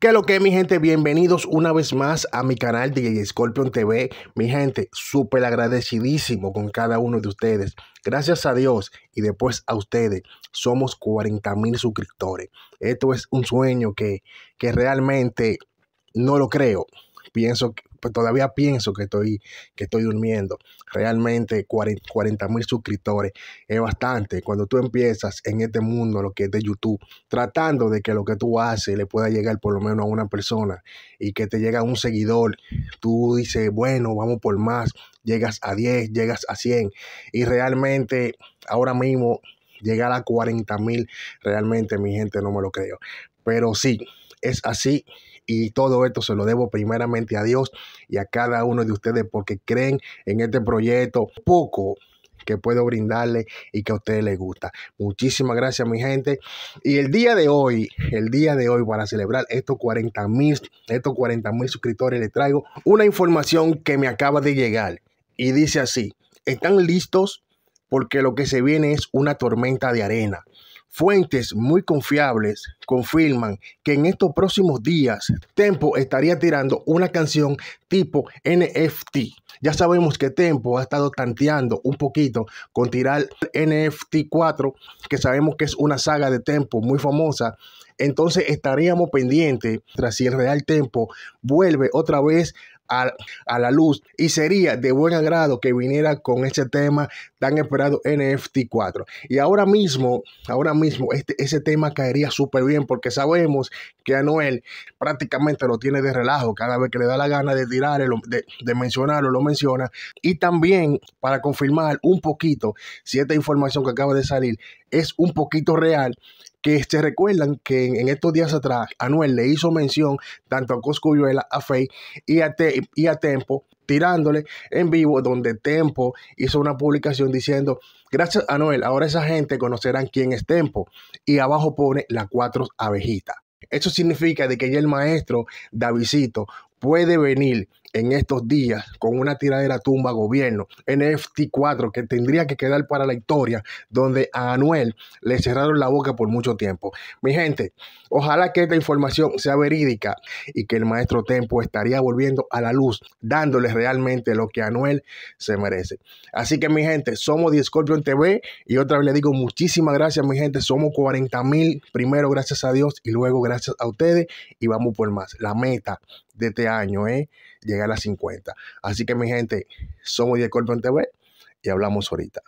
¿Qué es lo que mi gente, bienvenidos una vez más a mi canal DJ Scorpion TV. Mi gente, súper agradecidísimo con cada uno de ustedes. Gracias a Dios y después a ustedes, somos 40 mil suscriptores. Esto es un sueño que, que realmente no lo creo. Pienso, que pues todavía pienso que estoy, que estoy durmiendo. Realmente 40 mil suscriptores es bastante. Cuando tú empiezas en este mundo, lo que es de YouTube, tratando de que lo que tú haces le pueda llegar por lo menos a una persona y que te llega un seguidor, tú dices, bueno, vamos por más, llegas a 10, llegas a 100 y realmente ahora mismo llegar a 40 mil, realmente mi gente no me lo creo. Pero sí, es así y todo esto se lo debo primeramente a Dios y a cada uno de ustedes porque creen en este proyecto poco que puedo brindarle y que a ustedes les gusta. Muchísimas gracias mi gente. Y el día de hoy, el día de hoy para celebrar estos 40 mil, estos 40 mil suscriptores, les traigo una información que me acaba de llegar y dice así, ¿están listos? Porque lo que se viene es una tormenta de arena. Fuentes muy confiables confirman que en estos próximos días Tempo estaría tirando una canción tipo NFT. Ya sabemos que Tempo ha estado tanteando un poquito con tirar NFT 4, que sabemos que es una saga de Tempo muy famosa. Entonces estaríamos pendientes tras si el Real Tempo vuelve otra vez a, la luz y sería de buen agrado que viniera con este tema tan esperado NFT 4. Y ahora mismo, ahora mismo, este, ese tema caería súper bien porque sabemos que Anuel prácticamente lo tiene de relajo cada vez que le da la gana de tirar, de, de mencionarlo, lo menciona. Y también para confirmar un poquito si esta información que acaba de salir es un poquito real, que se recuerdan que en, estos días atrás Anuel le hizo mención tanto a Coscuyuela, a Faye y a, y a Tempo tirándole en vivo, donde Tempo hizo una publicación diciendo, gracias Anuel, ahora esa gente conocerán quién es Tempo. Y abajo pone las cuatro abejitas. Eso significa de que ya el maestro Davidito puede venir en estos días con una tiradera tumba gobierno, NFT 4, que tendría que quedar para la historia, donde a Anuel le cerraron la boca por mucho tiempo. Mi gente, ojalá que esta información sea verídica y que el maestro Tempo estaría volviendo a la luz, dándole realmente lo que Anuel se merece. Así que mi gente, somos The TV y otra vez le digo muchísimas gracias mi gente, somos 40 mil, primero gracias a Dios y luego gracias a ustedes y vamos por más. La meta de este año, ¿eh? llegar a 50. Así que mi gente, somos de en TV y hablamos ahorita.